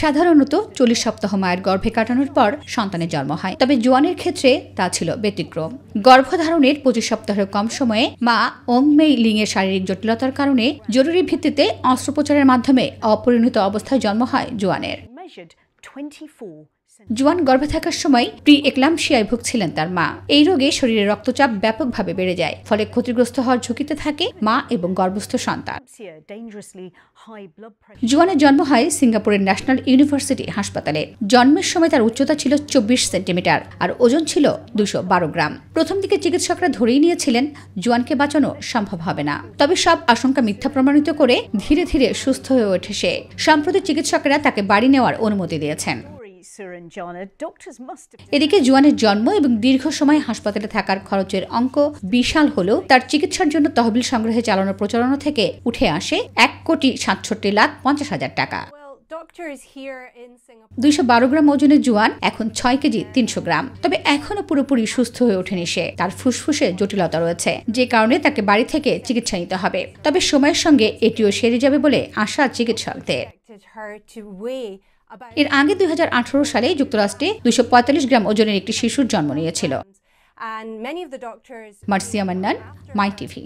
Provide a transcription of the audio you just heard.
সাধারণত চল্লিশ সপ্তাহ মায়ের গর্ভে কাটানোর পর সন্তানের জন্ম হয় তবে জোয়ানের ক্ষেত্রে তা ছিল ব্যতিক্রম গর্ভধারণের পঁচিশ সপ্তাহের কম সময়ে মা ওং লিং এর শারীরিক জটিলতার কারণে জরুরি ভিত্তিতে অস্ত্রোপচারের মাধ্যমে অপরিণত অবস্থায় জন্ম হয় জোয়ানের জোয়ান গর্ভে থাকার সময় প্রি একলামশিয়ায় ভুগছিলেন তার মা এই রোগে শরীরে রক্তচাপ ব্যাপকভাবে বেড়ে যায় ফলে ক্ষতিগ্রস্ত হওয়ার ঝুঁকিতে থাকে মা এবং গর্ভস্থ সন্তান জোয়ানের জন্ম হয় সিঙ্গাপুরের ন্যাশনাল ইউনিভার্সিটি হাসপাতালে জন্মের সময় তার উচ্চতা ছিল চব্বিশ সেন্টিমিটার আর ওজন ছিল দুশো বারো গ্রাম প্রথম দিকে চিকিৎসকরা ধরেই নিয়েছিলেন জোয়ানকে বাঁচানো সম্ভব হবে না তবে সব আশঙ্কা মিথ্যা প্রমাণিত করে ধীরে ধীরে সুস্থ হয়ে ওঠে সে সম্প্রতি চিকিৎসকরা তাকে বাড়ি নেওয়ার অনুমতি দিয়েছেন এদিকে জুয়ানের জন্ম এবং দীর্ঘ সময় হাসপাতালে থাকার খরচের অঙ্ক বিশাল হলেও তার চিকিৎসার জন্য তহবিল সংগ্রহে চালানোর প্রচারণা থেকে উঠে আসে এক কোটি সাতষট্টি লাখ পঞ্চাশ হাজার টাকা দুইশো গ্রাম ওজনের জুয়ান এখন ছয় কেজি তিনশো গ্রাম তবে এখনো পুরোপুরি সুস্থ হয়ে ওঠেনি সে তার ফুসফুসে জটিলতা রয়েছে যে কারণে তাকে বাড়ি থেকে চিকিৎসা নিতে হবে তবে সময়ের সঙ্গে এটিও সেরে যাবে বলে আশা চিকিৎসকদের এর আগে দুই সালে যুক্তরাষ্ট্রে দুইশো গ্রাম ওজনের একটি শিশুর জন্ম নিয়েছিল মার্সিয়া মান্নান মাই টিভি